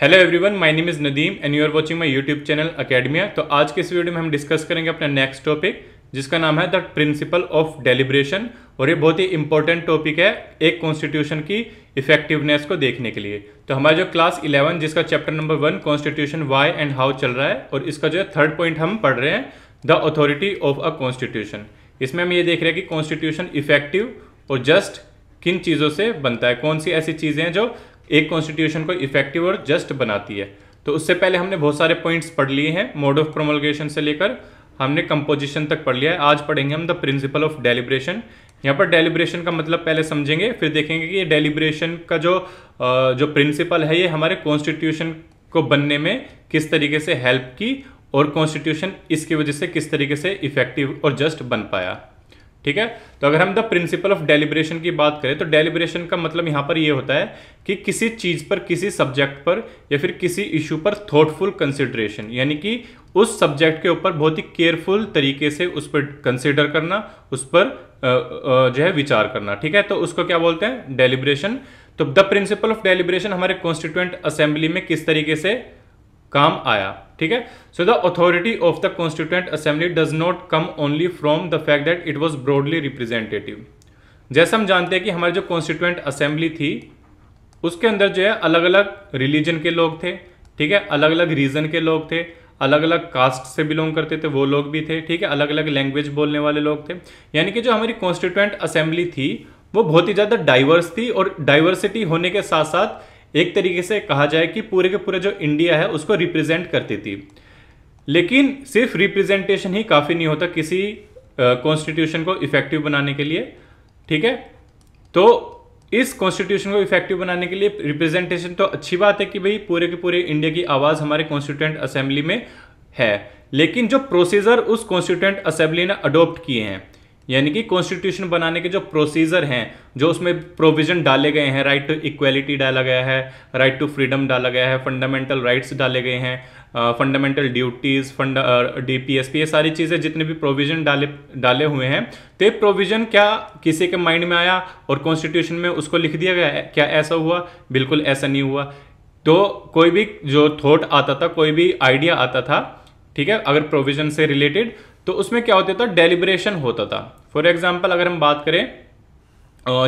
Hello everyone my name is Nadeem and you are watching my YouTube channel Academia तो आज के इस video में हम डिस्कस करेंगे अपना नेक्स्ट टॉपिक जिसका नाम है द प्रिंसिपल ऑफ डेलिब्रेशन और ये बहुत ही इंपॉर्टेंट टॉपिक है एक कॉन्स्टिट्यूशन की इफेक्टिवनेस को देखने के लिए तो हमारा जो क्लास इलेवन जिसका chapter number one constitution why and how चल रहा है और इसका जो है थर्ड पॉइंट हम पढ़ रहे हैं the authority of a constitution इसमें हम ये देख रहे हैं कि कॉन्स्टिट्यूशन इफेक्टिव और जस्ट किन चीज़ों से बनता है कौन सी ऐसी चीज़ें हैं जो एक कॉन्स्टिट्यूशन को इफेक्टिव और जस्ट बनाती है तो उससे पहले हमने बहुत सारे पॉइंट्स पढ़ लिए हैं मोड ऑफ प्रोमोलगेशन से लेकर हमने कंपोजिशन तक पढ़ लिया है आज पढ़ेंगे हम द प्रिंसिपल ऑफ डेलिब्रेशन यहाँ पर डेलिब्रेशन का मतलब पहले समझेंगे फिर देखेंगे कि ये डेलिब्रेशन का जो जो प्रिंसिपल है ये हमारे कॉन्स्टिट्यूशन को बनने में किस तरीके से हेल्प की और कॉन्स्टिट्यूशन इसकी वजह से किस तरीके से इफेक्टिव और जस्ट बन पाया ठीक है तो अगर हम द प्रिंसिपल ऑफ डेलिब्रेशन की बात करें तो डेलिब्रेशन का मतलब यहां पर यह होता है कि किसी चीज़ पर किसी सब्जेक्ट पर या फिर किसी इशू पर थॉटफुल कंसिडरेशन यानी कि उस सब्जेक्ट के ऊपर बहुत ही केयरफुल तरीके से उस पर कंसिडर करना उस पर जो है विचार करना ठीक है तो उसको क्या बोलते हैं डेलिब्रेशन तो द प्रिंसिपल ऑफ डेलिब्रेशन हमारे कॉन्स्टिट्यूंट असेंबली में किस तरीके से काम आया ठीक है so the authority of the constituent assembly does not come only from the fact that it was broadly representative जैसा हम जानते हैं कि हमारी जो कॉन्स्टिट्यूंट असेंबली थी उसके अंदर जो है अलग अलग रिलीजन के लोग थे ठीक है अलग अलग रीजन के लोग थे अलग अलग कास्ट से बिलोंग करते थे वो लोग भी थे ठीक है अलग अलग लैंग्वेज बोलने वाले लोग थे यानी कि जो हमारी कॉन्स्टिट्यूंट असेंबली थी वो बहुत ही ज़्यादा डाइवर्स थी और डाइवर्सिटी होने के साथ साथ एक तरीके से कहा जाए कि पूरे के पूरे जो इंडिया है उसको रिप्रेजेंट करती थी लेकिन सिर्फ रिप्रेजेंटेशन ही काफ़ी नहीं होता किसी कॉन्स्टिट्यूशन को इफेक्टिव बनाने के लिए ठीक है तो इस कॉन्स्टिट्यूशन को इफेक्टिव बनाने के लिए रिप्रेजेंटेशन तो अच्छी बात है कि भाई पूरे के पूरे इंडिया की आवाज़ हमारे कॉन्स्टिट्यूंट असेंबली में है लेकिन जो प्रोसीजर उस कॉन्स्टिट्यूंट असेंबली ने अडोप्ट किए हैं यानी कि कॉन्स्टिट्यूशन बनाने के जो प्रोसीजर हैं जो उसमें प्रोविजन डाले गए हैं राइट टू इक्वलिटी डाला गया है राइट टू फ्रीडम डाला गया है फंडामेंटल राइट्स डाले गए हैं फंडामेंटल ड्यूटीज़ फंड डी पी एस पी ये सारी चीज़ें जितने भी प्रोविजन डाले डाले हुए हैं तो ये प्रोविजन क्या किसी के माइंड में आया और कॉन्स्टिट्यूशन में उसको लिख दिया गया क्या ऐसा हुआ बिल्कुल ऐसा नहीं हुआ तो कोई भी जो थॉट आता था कोई भी आइडिया आता था ठीक है अगर प्रोविजन से रिलेटेड तो उसमें क्या होता था डेलिब्रेशन होता था फॉर एग्जाम्पल अगर हम बात करें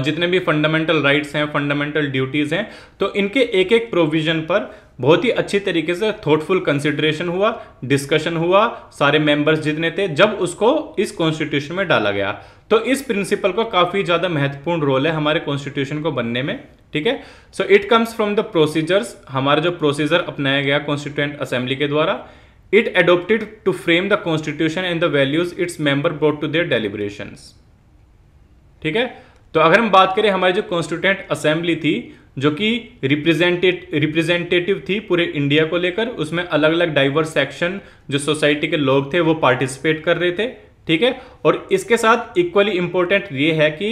जितने भी फंडामेंटल राइट्स हैं फंडामेंटल ड्यूटीज़ हैं तो इनके एक एक प्रोविज़न पर बहुत ही अच्छी तरीके से थॉटफुल कंसिडरेशन हुआ डिस्कशन हुआ सारे मेंबर्स जितने थे जब उसको इस कॉन्स्टिट्यूशन में डाला गया तो इस प्रिंसिपल का काफ़ी ज़्यादा महत्वपूर्ण रोल है हमारे कॉन्स्टिट्यूशन को बनने में ठीक है so it comes from the procedures हमारा जो प्रोसीजर अपनाया गया कॉन्स्टिट्यूंट असेंबली के द्वारा it adopted to frame the constitution and the values its member brought to their deliberations. ठीक है तो अगर हम बात करें हमारी जो कॉन्स्टिट्यूंट असेंबली थी जो कि रिप्रेजेंटेट रिप्रेजेंटेटिव थी पूरे इंडिया को लेकर उसमें अलग अलग डाइवर्स सेक्शन जो सोसाइटी के लोग थे वो पार्टिसिपेट कर रहे थे ठीक है और इसके साथ इक्वली इंपॉर्टेंट ये है कि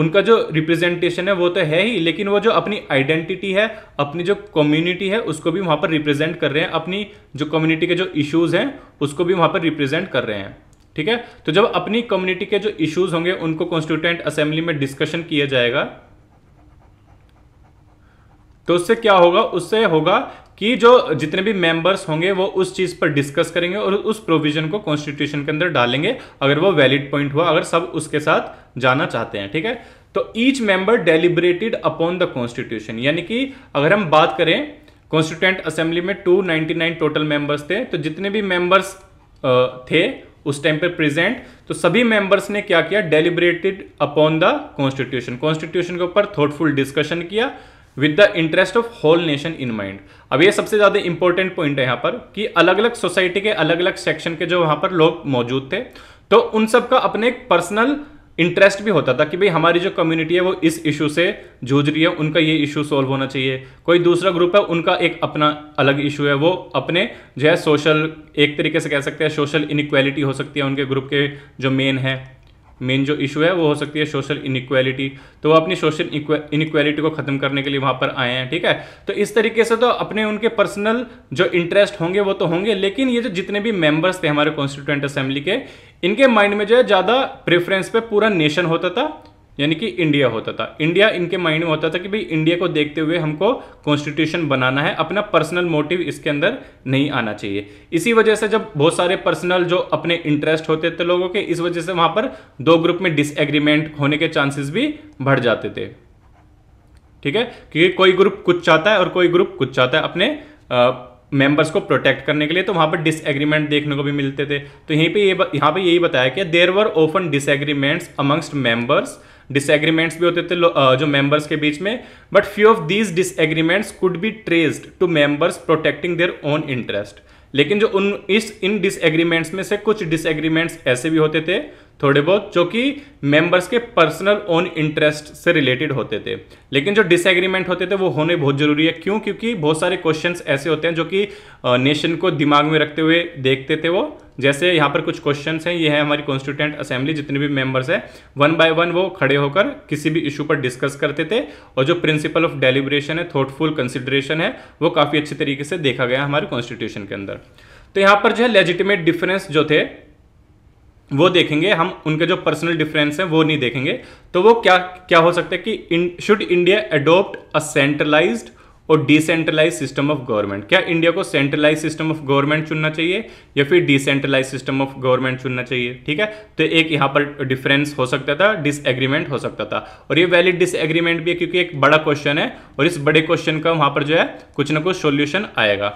उनका जो रिप्रेजेंटेशन है वो तो है ही लेकिन वो जो अपनी आइडेंटिटी है अपनी जो कम्युनिटी है उसको भी वहाँ पर रिप्रेजेंट कर रहे हैं अपनी जो कम्युनिटी के जो इश्यूज़ हैं उसको भी वहाँ पर रिप्रेजेंट कर रहे हैं ठीक है तो जब अपनी कम्युनिटी के जो इश्यूज़ होंगे उनको कॉन्स्टिट्यूंट असेंबली में डिस्कशन किया जाएगा तो उससे क्या होगा उससे होगा कि जो जितने भी मेंबर्स होंगे वो उस चीज़ पर डिस्कस करेंगे और उस प्रोविजन को कॉन्स्टिट्यूशन के अंदर डालेंगे अगर वो वैलिड पॉइंट हुआ अगर सब उसके साथ जाना चाहते हैं ठीक है तो each member deliberated upon the constitution यानी कि अगर हम बात करें कॉन्स्टिट्यूंट असेंबली में 299 टोटल मेंबर्स थे तो जितने भी मेंबर्स थे उस टाइम पर प्रेजेंट तो सभी मेंबर्स ने क्या किया deliberated upon the constitution constitution के ऊपर थॉटफुल डिस्कशन किया with the interest of whole nation in mind अब ये सबसे ज़्यादा इंपॉर्टेंट पॉइंट है यहाँ पर कि अलग अलग सोसाइटी के अलग अलग सेक्शन के जो वहाँ पर लोग मौजूद थे तो उन सब का अपने एक पर्सनल इंटरेस्ट भी होता था कि भाई हमारी जो कम्युनिटी है वो इस इशू से जूझ रही है उनका ये इशू सॉल्व होना चाहिए कोई दूसरा ग्रुप है उनका एक अपना अलग इशू है वो अपने जो है सोशल एक तरीके से कह सकते हैं सोशल इनक्वालिटी हो सकती है उनके ग्रुप के जो मेन है मेन जो इशू है वो हो सकती है सोशल इनक्वालिटी तो वो अपनी सोशल इनक्वालिटी को ख़त्म करने के लिए वहाँ पर आए हैं ठीक है तो इस तरीके से तो अपने उनके पर्सनल जो इंटरेस्ट होंगे वो तो होंगे लेकिन ये जो जितने भी मेंबर्स थे हमारे कॉन्स्टिट्यूंट असेंबली के इनके माइंड में जो है ज़्यादा प्रेफरेंस पे पूरा नेशन होता था यानी कि इंडिया होता था इंडिया इनके माइंड में होता था कि भाई इंडिया को देखते हुए हमको कॉन्स्टिट्यूशन बनाना है अपना पर्सनल मोटिव इसके अंदर नहीं आना चाहिए इसी वजह से जब बहुत सारे पर्सनल जो अपने इंटरेस्ट होते थे लोगों के इस वजह से वहां पर दो ग्रुप में डिसएग्रीमेंट होने के चांसेस भी बढ़ जाते थे ठीक है क्योंकि कोई ग्रुप कुछ चाहता है और कोई ग्रुप कुछ चाहता है अपने मेंबर्स को प्रोटेक्ट करने के लिए तो वहां पर डिसएग्रीमेंट देखने को भी मिलते थे तो यहीं पे ये पर पे यही बताया कि there were open disagreements amongst members disagreements भी होते थे जो मेंबर्स के बीच में but few of these disagreements could be traced to members protecting their own interest लेकिन जो उन इस इन डिसएग्रीमेंट्स में से कुछ डिसएग्रीमेंट्स ऐसे भी होते थे थोड़े बहुत जो कि मेंबर्स के पर्सनल ओन इंटरेस्ट से रिलेटेड होते थे लेकिन जो डिसएग्रीमेंट होते थे वो होने बहुत ज़रूरी है क्यों क्योंकि बहुत सारे क्वेश्चंस ऐसे होते हैं जो कि नेशन को दिमाग में रखते हुए देखते थे वो जैसे यहाँ पर कुछ क्वेश्चन हैं ये है हमारी कॉन्स्टिट्यूंट असेंबली जितने भी मेंबर्स हैं वन बाय वन वो खड़े होकर किसी भी इशू पर डिस्कस करते थे और जो प्रिंसिपल ऑफ डेलिब्रेशन है थॉटफुल कंसिडरेशन है वो काफ़ी अच्छे तरीके से देखा गया हमारे कॉन्स्टिट्यूशन के अंदर तो यहाँ पर जो है लेजिटिमेट डिफरेंस जो थे वो देखेंगे हम उनके जो पर्सनल डिफरेंस हैं वो नहीं देखेंगे तो वो क्या क्या हो सकता है कि should India adopt a centralise और डिसेंट्रलाइज सिस्टम ऑफ गवर्नमेंट क्या इंडिया को सेंट्रलाइज सिस्टम ऑफ गवर्नमेंट चुनना चाहिए या फिर डिसेंट्रलाइज सिस्टम ऑफ गवर्नमेंट चुनना चाहिए ठीक है तो एक यहाँ पर डिफरेंस हो सकता था डिसएग्रीमेंट हो सकता था और ये वैलिड डिसएग्रीमेंट भी है क्योंकि एक बड़ा क्वेश्चन है और इस बड़े क्वेश्चन का वहाँ पर जो है कुछ ना कुछ सोल्यूशन आएगा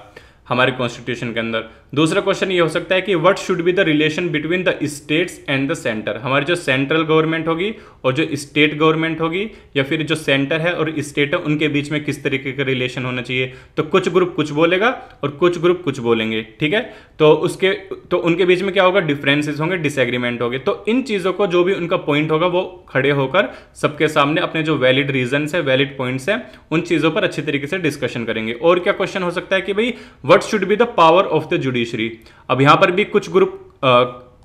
हमारे कॉन्स्टिट्यूशन के अंदर दूसरा क्वेश्चन ये हो सकता है कि what should be the relation between the states and the centre हमारी जो सेंट्रल गवर्नमेंट होगी और जो स्टेट गवर्नमेंट होगी या फिर जो सेंटर है और स्टेट है उनके बीच में किस तरीके का रिलेशन होना चाहिए तो कुछ ग्रुप कुछ बोलेगा और कुछ ग्रुप कुछ बोलेंगे ठीक है तो उसके तो उनके बीच में क्या होगा डिफ्रेंसेज होंगे डिसएग्रीमेंट होगी तो इन चीज़ों को जो भी उनका पॉइंट होगा वो खड़े होकर सबके सामने अपने जो वैलिड रीजन है वैलिड पॉइंट्स हैं उन चीज़ों पर अच्छे तरीके से डिस्कशन करेंगे और क्या क्वेश्चन हो सकता है कि भाई what should be the power of the judiciary अब यहां पर भी कुछ ग्रुप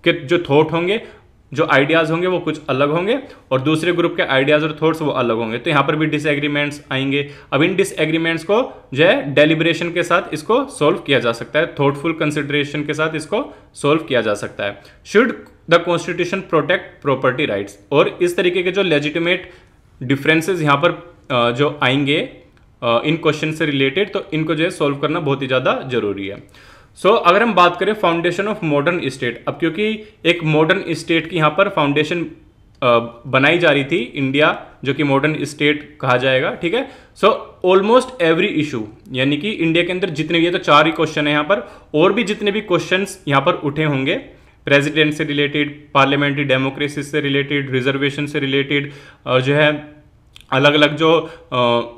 के जो थॉट होंगे जो आइडियाज़ होंगे वो कुछ अलग होंगे और दूसरे ग्रुप के आइडियाज़ और थॉट्स वो अलग होंगे तो यहां पर भी डिसएग्रीमेंट्स आएंगे अब इन डिसएग्रीमेंट्स को जो है डेलिब्रेशन के साथ इसको सॉल्व किया जा सकता है थॉटफुल कंसिडरेशन के साथ इसको सॉल्व किया जा सकता है should the constitution protect property rights और इस तरीके के जो लेजिटिमेट डिफरेंसेज यहाँ पर जो आएंगे इन क्वेश्चन से रिलेटेड तो इनको जो है सॉल्व करना बहुत ही ज़्यादा जरूरी है सो so, अगर हम बात करें फाउंडेशन ऑफ मॉडर्न स्टेट अब क्योंकि एक मॉडर्न स्टेट की यहाँ पर फाउंडेशन बनाई जा रही थी इंडिया जो कि मॉडर्न स्टेट कहा जाएगा ठीक है सो ऑलमोस्ट एवरी इशू यानी कि इंडिया के अंदर जितने भी है तो चार ही क्वेश्चन है यहाँ पर और भी जितने भी क्वेश्चन यहाँ पर उठे होंगे प्रेसिडेंट से रिलेटेड पार्लियामेंट्री डेमोक्रेसी से रिलेटेड रिजर्वेशन से रिलेटेड और जो है अलग अलग जो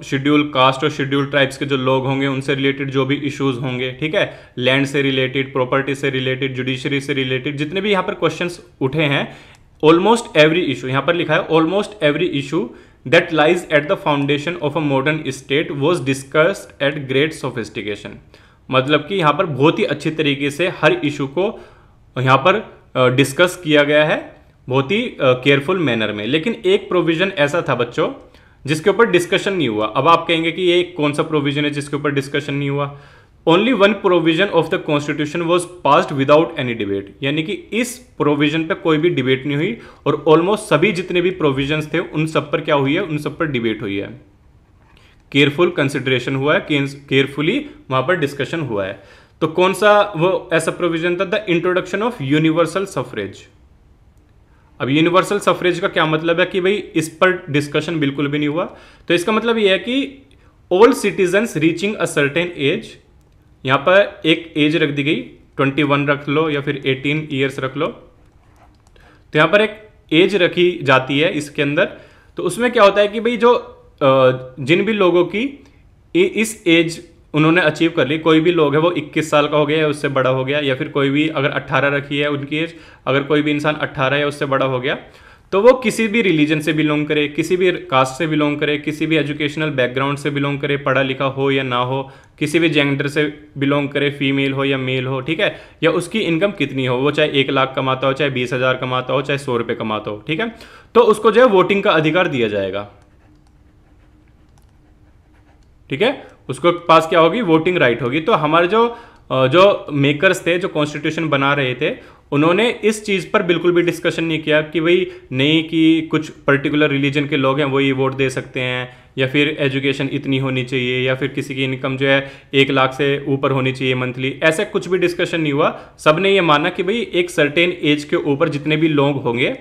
शेड्यूल कास्ट और शेड्यूल ट्राइब्स के जो लोग होंगे उनसे रिलेटेड जो भी इश्यूज होंगे ठीक है लैंड से रिलेटेड प्रॉपर्टी से रिलेटेड जुडिशरी से रिलेटेड जितने भी यहाँ पर क्वेश्चन उठे हैं ऑलमोस्ट एवरी इशू यहाँ पर लिखा है almost every issue that lies at the foundation of a modern state was discussed at great sophistication मतलब कि यहाँ पर बहुत ही अच्छे तरीके से हर इशू को यहाँ पर डिस्कस किया गया है बहुत ही केयरफुल मैनर में लेकिन एक प्रोविज़न ऐसा था बच्चों जिसके ऊपर डिस्कशन नहीं हुआ अब आप कहेंगे कि ये कौन सा प्रोविजन है जिसके ऊपर डिस्कशन नहीं हुआ only one provision of the constitution was passed without any debate यानी कि इस प्रोविजन पर कोई भी डिबेट नहीं हुई और ऑलमोस्ट सभी जितने भी प्रोविजन थे उन सब पर क्या हुई है उन सब पर डिबेट हुई है केयरफुल कंसिडरेशन हुआ है केयरफुली वहां पर डिस्कशन हुआ है तो कौन सा वो ऐसा प्रोविजन था the introduction of universal suffrage अब यूनिवर्सल सफरेज का क्या मतलब है कि भाई इस पर डिस्कशन बिल्कुल भी नहीं हुआ तो इसका मतलब यह है कि all citizens reaching a certain age यहां पर एक एज रख दी गई ट्वेंटी वन रख लो या फिर एटीन ईयर्स रख लो तो यहां पर एक एज रखी जाती है इसके अंदर तो उसमें क्या होता है कि भाई जो जिन भी लोगों की इस एज उन्होंने अचीव कर ली कोई भी लोग है वो 21 साल का हो गया या उससे बड़ा हो गया या फिर कोई भी अगर 18 रखी है उनकी एज अगर कोई भी इंसान 18 या उससे बड़ा हो गया तो वो किसी भी रिलीजन से बिलोंग करे किसी भी कास्ट से बिलोंग करे किसी भी एजुकेशनल बैकग्राउंड से बिलोंग करे पढ़ा लिखा हो या ना हो किसी भी जेंडर से बिलोंग करे फीमेल हो या मेल हो ठीक है या उसकी इनकम कितनी हो वो चाहे एक लाख कमाता हो चाहे बीस हज़ार कमाता हो चाहे सौ रुपये कमाता हो ठीक है तो उसको जो है वोटिंग का अधिकार दिया जाएगा ठीक है उसको पास क्या होगी वोटिंग राइट होगी तो हमारे जो जो मेकर्स थे जो कॉन्स्टिट्यूशन बना रहे थे उन्होंने इस चीज़ पर बिल्कुल भी डिस्कशन नहीं किया कि भाई नहीं कि कुछ पर्टिकुलर रिलीजन के लोग हैं वो ये वोट दे सकते हैं या फिर एजुकेशन इतनी होनी चाहिए या फिर किसी की इनकम जो है एक लाख से ऊपर होनी चाहिए मंथली ऐसा कुछ भी डिस्कशन नहीं हुआ सब ने ये माना कि भाई एक सर्टेन एज के ऊपर जितने भी लोग होंगे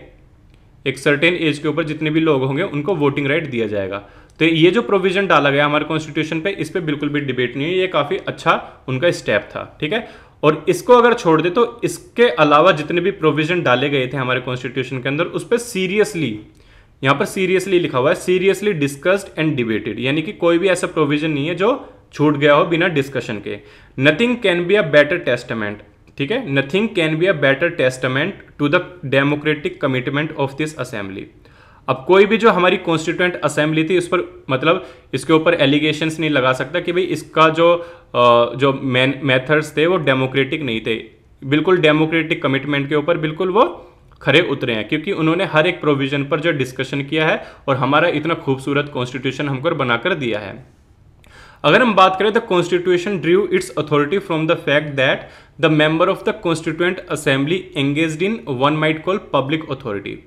एक सर्टेन एज के ऊपर जितने भी लोग होंगे उनको वोटिंग राइट दिया जाएगा तो ये जो प्रोविजन डाला गया हमारे कॉन्स्टिट्यूशन पे इस पर बिल्कुल भी डिबेट नहीं हुई ये काफ़ी अच्छा उनका स्टेप था ठीक है और इसको अगर छोड़ दे तो इसके अलावा जितने भी प्रोविजन डाले गए थे हमारे कॉन्स्टिट्यूशन के अंदर उस पर सीरियसली यहां पर सीरियसली लिखा हुआ है सीरियसली डिस्कस्ड एंड डिबेटेड यानी कि कोई भी ऐसा प्रोविजन नहीं है जो छूट गया हो बिना डिस्कशन के nothing can be a better testament ठीक है nothing can be a better testament to the democratic commitment of this assembly अब कोई भी जो हमारी कॉन्स्टिट्यूंट असेंबली थी उस पर मतलब इसके ऊपर एलिगेशंस नहीं लगा सकता कि भाई इसका जो जो मैन मेथड्स थे वो डेमोक्रेटिक नहीं थे बिल्कुल डेमोक्रेटिक कमिटमेंट के ऊपर बिल्कुल वो खरे उतरे हैं क्योंकि उन्होंने हर एक प्रोविजन पर जो डिस्कशन किया है और हमारा इतना खूबसूरत कॉन्स्टिट्यूशन हमको बनाकर दिया है अगर हम बात करें तो constitution derive its authority from the fact that the member of the constituent assembly engage in one might call public authority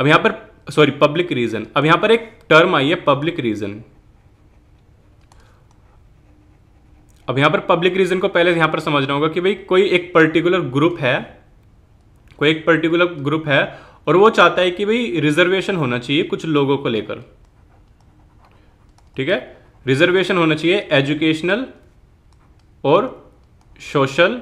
अब यहां पर सॉरी पब्लिक रीजन अब यहां पर एक टर्म आई है पब्लिक रीजन अब यहां पर पब्लिक रीजन को पहले यहां पर समझना होगा कि भाई कोई एक पर्टिकुलर ग्रुप है कोई एक पर्टिकुलर ग्रुप है और वो चाहता है कि भाई रिजर्वेशन होना चाहिए कुछ लोगों को लेकर ठीक है रिजर्वेशन होना चाहिए एजुकेशनल और सोशल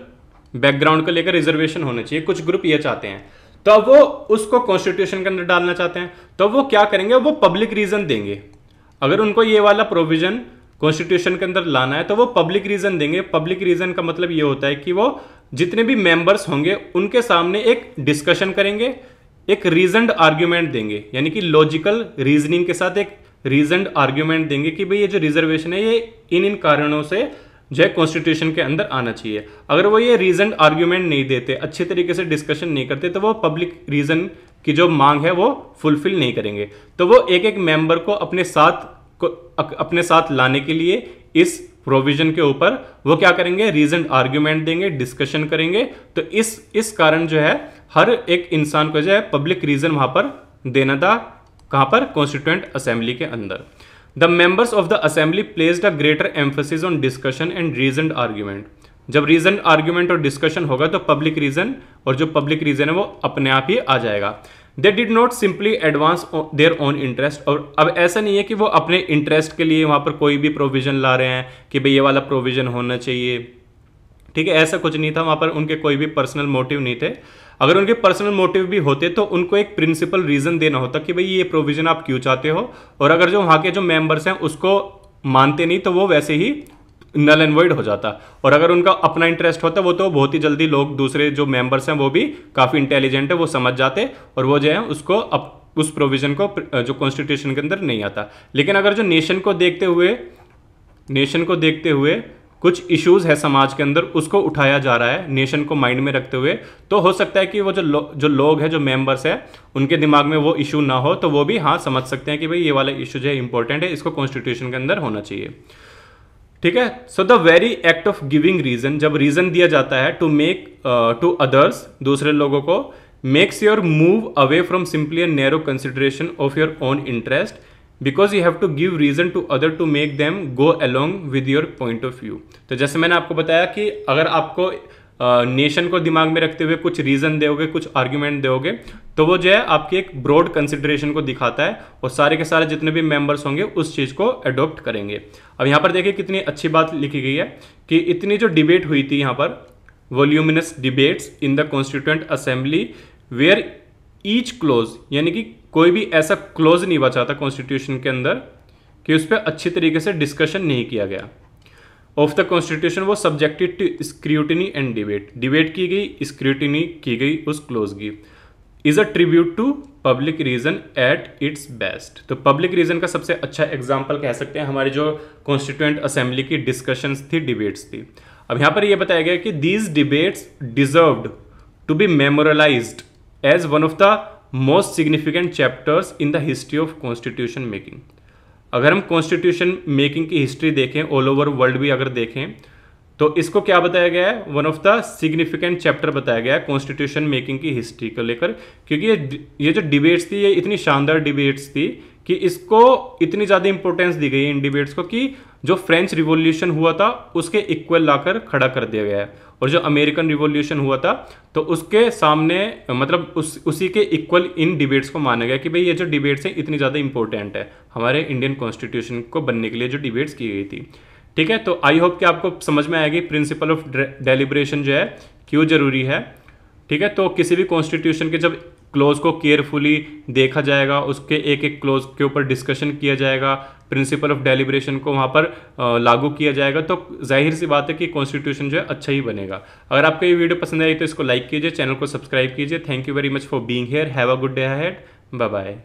बैकग्राउंड को लेकर रिजर्वेशन होना चाहिए कुछ ग्रुप ये चाहते हैं तो अब वो उसको कॉन्स्टिट्यूशन के अंदर डालना चाहते हैं तो वो क्या करेंगे वो पब्लिक रीजन देंगे अगर उनको ये वाला प्रोविजन कॉन्स्टिट्यूशन के अंदर लाना है तो वो पब्लिक रीजन देंगे पब्लिक रीजन का मतलब ये होता है कि वो जितने भी मेंबर्स होंगे उनके सामने एक डिस्कशन करेंगे एक रीजनड आर्ग्यूमेंट देंगे यानी कि लॉजिकल रीजनिंग के साथ एक रीजनड आर्ग्यूमेंट देंगे कि भाई ये जो रिजर्वेशन है ये इन इन कारणों से जो है कॉन्स्टिट्यूशन के अंदर आना चाहिए अगर वो ये रीजन आर्ग्यूमेंट नहीं देते अच्छे तरीके से डिस्कशन नहीं करते तो वो पब्लिक रीजन की जो मांग है वो फुलफिल नहीं करेंगे तो वो एक एक मेंबर को अपने साथ को अपने साथ लाने के लिए इस प्रोविजन के ऊपर वो क्या करेंगे रीजन आर्ग्यूमेंट देंगे डिस्कशन करेंगे तो इस इस कारण जो है हर एक इंसान को जो है पब्लिक रीजन वहां पर देना था कहाँ पर कॉन्स्टिट्यूंट असेंबली के अंदर the members of the assembly placed a greater emphasis on discussion and reason argument जब रीजन आर्ग्यूमेंट और डिस्कशन होगा तो पब्लिक रीजन और जो पब्लिक रीजन है वो अपने आप ही आ जाएगा they did not simply advance their own interest और अब ऐसा नहीं है कि वो अपने इंटरेस्ट के लिए वहां पर कोई भी प्रोविजन ला रहे हैं कि भाई ये वाला प्रोविजन होना चाहिए ठीक है ऐसा कुछ नहीं था वहाँ पर उनके कोई भी पर्सनल मोटिव नहीं थे अगर उनके पर्सनल मोटिव भी होते तो उनको एक प्रिंसिपल रीज़न देना होता कि भाई ये प्रोविज़न आप क्यों चाहते हो और अगर जो वहाँ के जो मेम्बर्स हैं उसको मानते नहीं तो वो वैसे ही नल एंड वॉइड हो जाता और अगर उनका अपना इंटरेस्ट होता वो तो बहुत ही जल्दी लोग दूसरे जो मेंबर्स हैं वो भी काफ़ी इंटेलिजेंट है वो समझ जाते और वो जो है उसको अप, उस प्रोविज़न को जो कॉन्स्टिट्यूशन के अंदर नहीं आता लेकिन अगर जो नेशन को देखते हुए नेशन को देखते हुए कुछ इश्यूज है समाज के अंदर उसको उठाया जा रहा है नेशन को माइंड में रखते हुए तो हो सकता है कि वो जो लो, जो लोग हैं जो मेंबर्स हैं उनके दिमाग में वो इशू ना हो तो वो भी हाँ समझ सकते हैं कि भाई ये वाला इशू जो है इंपॉर्टेंट है इसको कॉन्स्टिट्यूशन के अंदर होना चाहिए ठीक है so the very act of giving reason जब रीजन दिया जाता है टू मेक टू अदर्स दूसरे लोगों को makes your move away from simply a narrow consideration of your own interest because you have to give reason to other to make them go along with your point of view तो जैसे मैंने आपको बताया कि अगर आपको nation को दिमाग में रखते हुए कुछ रीज़न दोगे कुछ आर्ग्यूमेंट दोगे तो वो जो है आपकी एक ब्रॉड कंसिडरेशन को दिखाता है और सारे के सारे जितने भी मेंबर्स होंगे उस चीज़ को अडोप्ट करेंगे अब यहाँ पर देखिए कितनी अच्छी बात लिखी गई है कि इतनी जो डिबेट हुई थी यहाँ पर voluminous debates in the constituent assembly where each clause यानी कि कोई भी ऐसा क्लोज नहीं बचा था कॉन्स्टिट्यूशन के अंदर कि उस पर अच्छी तरीके से डिस्कशन नहीं किया गया ऑफ द कॉन्स्टिट्यूशन वो subjected to scrutiny and debate debate की गई स्क्रूटनी की गई उस क्लोज की is a tribute to public reason at its best तो पब्लिक रीजन का सबसे अच्छा एग्जाम्पल कह सकते हैं हमारी जो कॉन्स्टिट्यूंट असेंबली की डिस्कशन थी डिबेट्स थी अब यहाँ पर यह बताया गया कि these debates deserved to be memorialise as one of the most significant chapters in the history of constitution making अगर हम कॉन्स्टिट्यूशन मेकिंग की हिस्ट्री देखें ऑल ओवर वर्ल्ड भी अगर देखें तो इसको क्या बताया गया है one of the significant chapter बताया गया है कॉन्स्टिट्यूशन मेकिंग की हिस्ट्री को लेकर क्योंकि ये ये जो डिबेट्स थी ये इतनी शानदार डिबेट्स थी कि इसको इतनी ज़्यादा इंपॉर्टेंस दी गई इन डिबेट्स को कि जो फ्रेंच रिवोल्यूशन हुआ था उसके इक्वल लाकर खड़ा कर दिया गया है और जो अमेरिकन रिवोल्यूशन हुआ था तो उसके सामने मतलब उस उसी के इक्वल इन डिबेट्स को माना गया कि भाई ये जो डिबेट्स हैं इतनी ज़्यादा इंपॉर्टेंट है हमारे इंडियन कॉन्स्टिट्यूशन को बनने के लिए जो डिबेट्स की गई थी ठीक है तो आई होप कि आपको समझ में आएगी प्रिंसिपल ऑफ डेलिब्रेशन जो है क्यों ज़रूरी है ठीक है तो किसी भी कॉन्स्टिट्यूशन के जब क्लोज़ को केयरफुली देखा जाएगा उसके एक एक क्लोज़ के ऊपर डिस्कशन किया जाएगा प्रिंसिपल ऑफ डेलिब्रेशन को वहाँ पर लागू किया जाएगा तो जाहिर सी बात है कि कॉन्स्टिट्यूशन जो है अच्छा ही बनेगा अगर आपको ये वीडियो पसंद आई तो इसको लाइक कीजिए चैनल को सब्सक्राइब कीजिए thank you very much for being here have a good day had bye bye